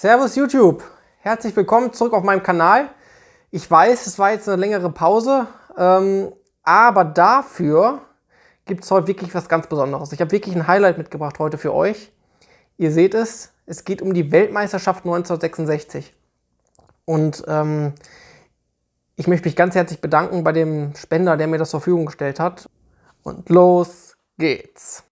Servus YouTube, herzlich willkommen zurück auf meinem Kanal. Ich weiß, es war jetzt eine längere Pause, ähm, aber dafür gibt es heute wirklich was ganz Besonderes. Ich habe wirklich ein Highlight mitgebracht heute für euch. Ihr seht es, es geht um die Weltmeisterschaft 1966. Und ähm, ich möchte mich ganz herzlich bedanken bei dem Spender, der mir das zur Verfügung gestellt hat. Und los geht's.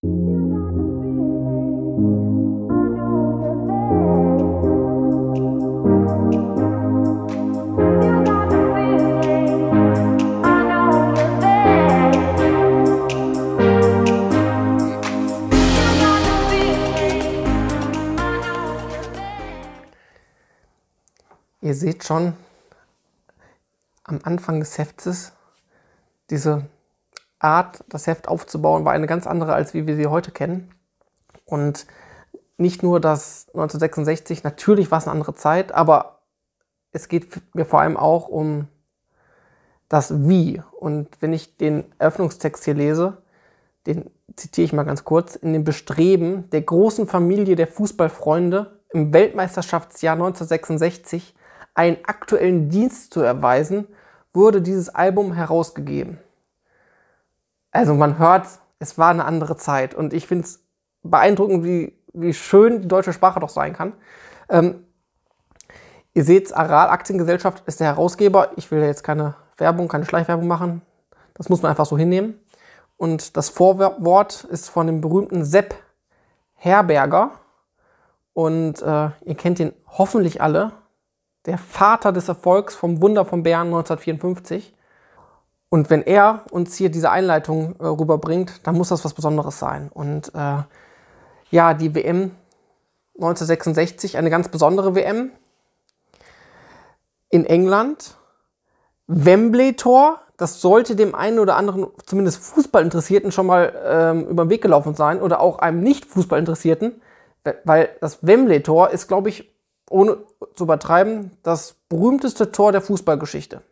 seht schon am Anfang des Heftes, diese Art, das Heft aufzubauen, war eine ganz andere, als wie wir sie heute kennen. Und nicht nur das 1966, natürlich war es eine andere Zeit, aber es geht mir vor allem auch um das Wie. Und wenn ich den Eröffnungstext hier lese, den zitiere ich mal ganz kurz, in dem Bestreben der großen Familie der Fußballfreunde im Weltmeisterschaftsjahr 1966 einen aktuellen Dienst zu erweisen, wurde dieses Album herausgegeben. Also man hört, es war eine andere Zeit und ich finde es beeindruckend, wie, wie schön die deutsche Sprache doch sein kann. Ähm, ihr seht, Aral Aktiengesellschaft ist der Herausgeber. Ich will jetzt keine Werbung, keine Schleichwerbung machen. Das muss man einfach so hinnehmen. Und das Vorwort ist von dem berühmten Sepp Herberger. Und äh, ihr kennt ihn hoffentlich alle der Vater des Erfolgs vom Wunder von Bern 1954. Und wenn er uns hier diese Einleitung äh, rüberbringt, dann muss das was Besonderes sein. Und äh, ja, die WM 1966, eine ganz besondere WM in England. Wembley-Tor, das sollte dem einen oder anderen, zumindest Fußballinteressierten, schon mal ähm, über den Weg gelaufen sein oder auch einem Nicht-Fußballinteressierten, weil das Wembley-Tor ist, glaube ich, ohne zu übertreiben, das berühmteste Tor der Fußballgeschichte.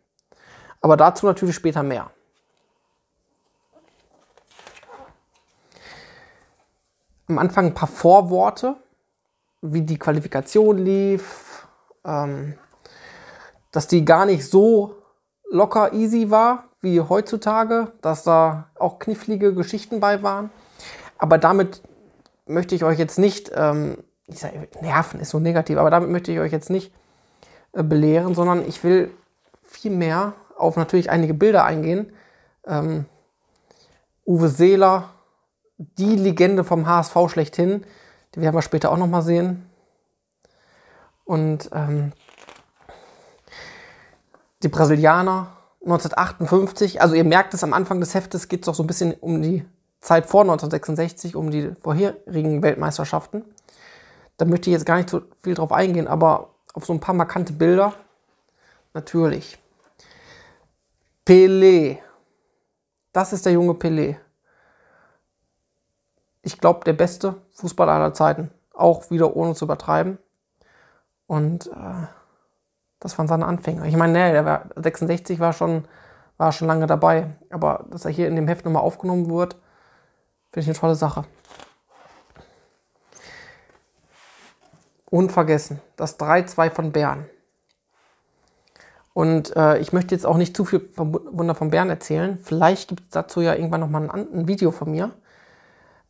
Aber dazu natürlich später mehr. Am Anfang ein paar Vorworte, wie die Qualifikation lief, ähm, dass die gar nicht so locker easy war wie heutzutage, dass da auch knifflige Geschichten bei waren. Aber damit möchte ich euch jetzt nicht ähm, ich sage, nerven ist so negativ, aber damit möchte ich euch jetzt nicht äh, belehren, sondern ich will viel mehr auf natürlich einige Bilder eingehen. Ähm, Uwe Seeler, die Legende vom HSV schlechthin, die werden wir später auch nochmal sehen. Und ähm, die Brasilianer 1958, also ihr merkt es am Anfang des Heftes, geht es doch so ein bisschen um die Zeit vor 1966, um die vorherigen Weltmeisterschaften. Da möchte ich jetzt gar nicht so viel drauf eingehen, aber auf so ein paar markante Bilder natürlich. Pelé. Das ist der junge Pelé. Ich glaube, der beste Fußballer aller Zeiten. Auch wieder ohne zu übertreiben. Und äh, das waren seine Anfänge. Ich meine, nee, der war, 66 war schon, war schon lange dabei. Aber dass er hier in dem Heft nochmal aufgenommen wird, finde ich eine tolle Sache. unvergessen. Das 3-2 von Bern. Und äh, ich möchte jetzt auch nicht zu viel vom Wunder von Bern erzählen. Vielleicht gibt es dazu ja irgendwann nochmal ein, ein Video von mir.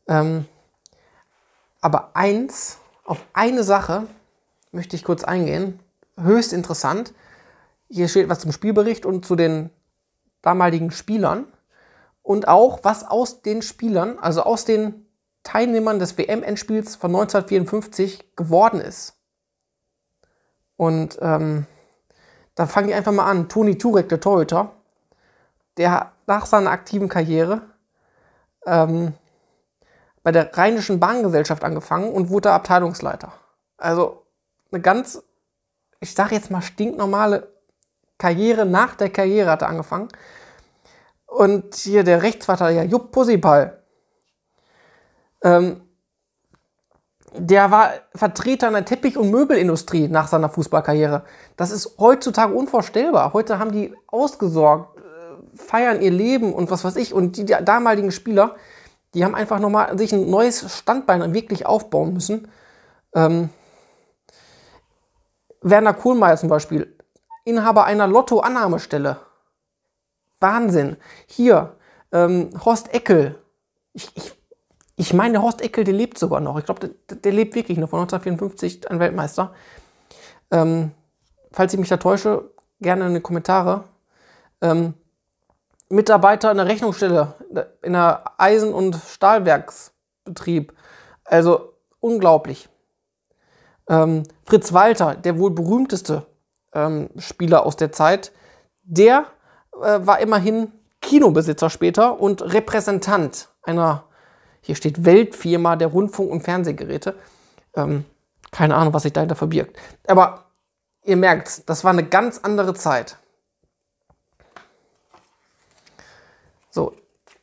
Ähm, aber eins, auf eine Sache möchte ich kurz eingehen. Höchst interessant. Hier steht was zum Spielbericht und zu den damaligen Spielern. Und auch, was aus den Spielern, also aus den Teilnehmern des WM-Endspiels von 1954 geworden ist. Und ähm, da fange ich einfach mal an. Toni Turek, der Torhüter, der nach seiner aktiven Karriere ähm, bei der Rheinischen Bahngesellschaft angefangen und wurde Abteilungsleiter. Also eine ganz, ich sage jetzt mal stinknormale Karriere nach der Karriere hat er angefangen. Und hier der Rechtsverteidiger Jupp Pussyball, ähm, der war Vertreter einer Teppich- und Möbelindustrie nach seiner Fußballkarriere. Das ist heutzutage unvorstellbar. Heute haben die ausgesorgt, äh, feiern ihr Leben und was weiß ich. Und die, die damaligen Spieler, die haben einfach nochmal sich ein neues Standbein wirklich aufbauen müssen. Ähm, Werner Kohlmeier zum Beispiel, Inhaber einer Lotto-Annahmestelle. Wahnsinn. Hier, ähm, Horst Eckel. Ich, ich ich meine, Horst Eckel, der lebt sogar noch. Ich glaube, der, der, lebt wirklich noch von 1954, ein Weltmeister. Ähm, falls ich mich da täusche, gerne in die Kommentare. Ähm, Mitarbeiter in der Rechnungsstelle, in der Eisen- und Stahlwerksbetrieb. Also unglaublich. Ähm, Fritz Walter, der wohl berühmteste ähm, Spieler aus der Zeit, der äh, war immerhin Kinobesitzer später und Repräsentant einer hier steht Weltfirma der Rundfunk- und Fernsehgeräte. Ähm, keine Ahnung, was sich dahinter verbirgt. Aber ihr merkt, das war eine ganz andere Zeit. So,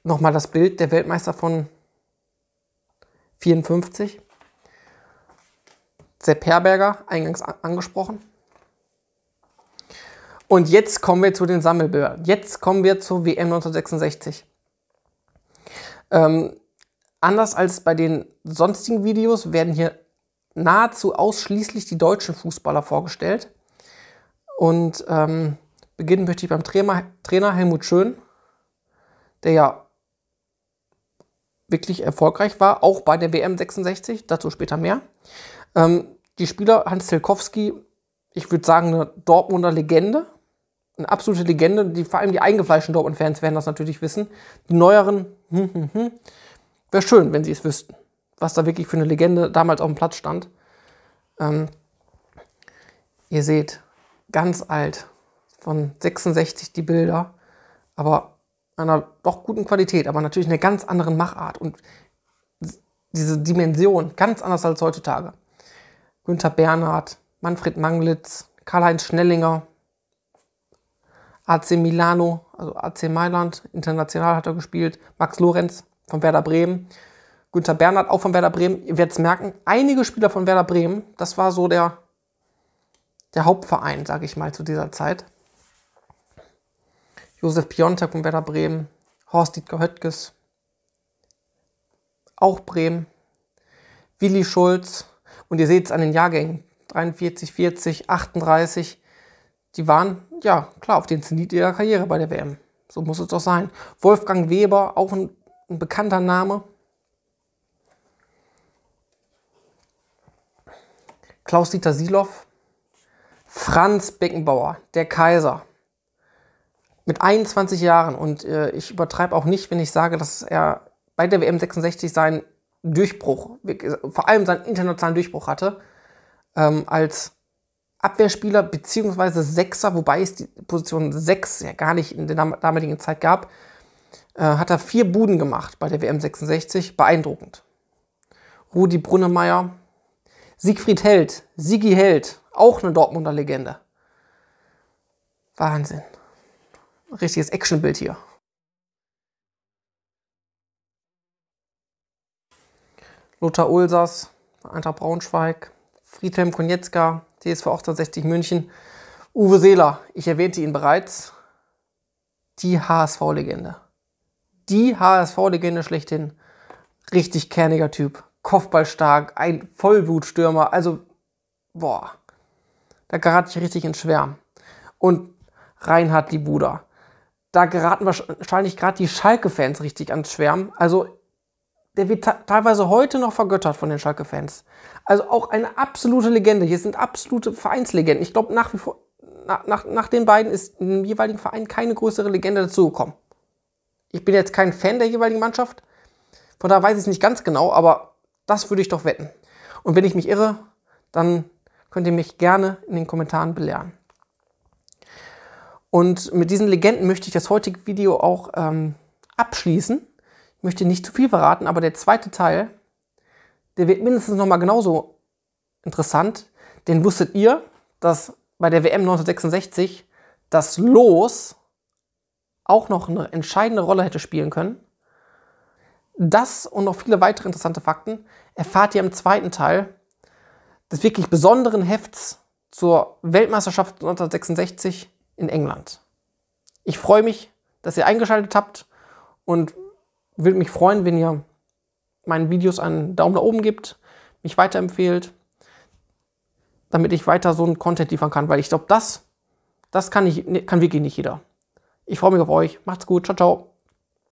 nochmal das Bild der Weltmeister von 54. Sepp Herberger, eingangs angesprochen. Und jetzt kommen wir zu den Sammelbildern. Jetzt kommen wir zur WM 1966. Ähm, Anders als bei den sonstigen Videos werden hier nahezu ausschließlich die deutschen Fußballer vorgestellt. Und ähm, beginnen möchte ich beim Trainer, Trainer Helmut Schön, der ja wirklich erfolgreich war, auch bei der WM 66, dazu später mehr. Ähm, die Spieler Hans Zelkowski, ich würde sagen, eine Dortmunder Legende, eine absolute Legende, die, vor allem die eingefleischten Dortmund-Fans werden das natürlich wissen. Die neueren, hm, hm, hm, Wäre schön, wenn sie es wüssten, was da wirklich für eine Legende damals auf dem Platz stand. Ähm, ihr seht, ganz alt, von 66 die Bilder, aber einer doch guten Qualität, aber natürlich einer ganz anderen Machart und diese Dimension, ganz anders als heutzutage. Günther Bernhard, Manfred Manglitz, Karl-Heinz Schnellinger, AC Milano, also AC Mailand, international hat er gespielt, Max Lorenz, von Werder Bremen, Günther Bernhard auch von Werder Bremen. Ihr werdet es merken, einige Spieler von Werder Bremen, das war so der, der Hauptverein, sage ich mal, zu dieser Zeit. Josef Piontek von Werder Bremen, Horst Dietger Höttges, auch Bremen, Willi Schulz. Und ihr seht es an den Jahrgängen, 43, 40, 38, die waren, ja, klar, auf den Zenit ihrer Karriere bei der WM. So muss es doch sein. Wolfgang Weber, auch ein ein bekannter Name. Klaus-Dieter Siloff, Franz Beckenbauer, der Kaiser, mit 21 Jahren. Und äh, ich übertreibe auch nicht, wenn ich sage, dass er bei der WM 66 seinen Durchbruch, vor allem seinen internationalen Durchbruch hatte, ähm, als Abwehrspieler bzw. Sechser, wobei es die Position 6 ja gar nicht in der damaligen Zeit gab, äh, hat er vier Buden gemacht bei der WM 66, beeindruckend. Rudi Brunnemeyer, Siegfried Held, Sigi Held, auch eine Dortmunder Legende. Wahnsinn. Richtiges Actionbild hier. Lothar Ulsers, Eintracht Braunschweig, Friedhelm Konietzka, TSV 1860 München, Uwe Seeler, ich erwähnte ihn bereits, die HSV-Legende die HSV-Legende schlechthin. Richtig kerniger Typ. Kopfballstark, ein Vollblutstürmer. Also, boah, da gerate ich richtig ins Schwärmen. Und Reinhard Libuda. Da geraten wahrscheinlich gerade die Schalke-Fans richtig ans Schwärmen. Also, der wird teilweise heute noch vergöttert von den Schalke-Fans. Also auch eine absolute Legende. Hier sind absolute Vereinslegenden. Ich glaube, nach wie vor, nach, nach, nach den beiden ist im jeweiligen Verein keine größere Legende dazugekommen. Ich bin jetzt kein Fan der jeweiligen Mannschaft, von daher weiß ich es nicht ganz genau, aber das würde ich doch wetten. Und wenn ich mich irre, dann könnt ihr mich gerne in den Kommentaren belehren. Und mit diesen Legenden möchte ich das heutige Video auch ähm, abschließen. Ich möchte nicht zu viel verraten, aber der zweite Teil, der wird mindestens nochmal genauso interessant. Denn wusstet ihr, dass bei der WM 1966 das Los auch noch eine entscheidende Rolle hätte spielen können. Das und noch viele weitere interessante Fakten erfahrt ihr im zweiten Teil des wirklich besonderen Hefts zur Weltmeisterschaft 1966 in England. Ich freue mich, dass ihr eingeschaltet habt und würde mich freuen, wenn ihr meinen Videos einen Daumen nach oben gibt, mich weiterempfehlt, damit ich weiter so einen Content liefern kann, weil ich glaube, das, das kann, ich, kann wirklich nicht jeder. Ich freue mich auf euch. Macht's gut. Ciao, ciao.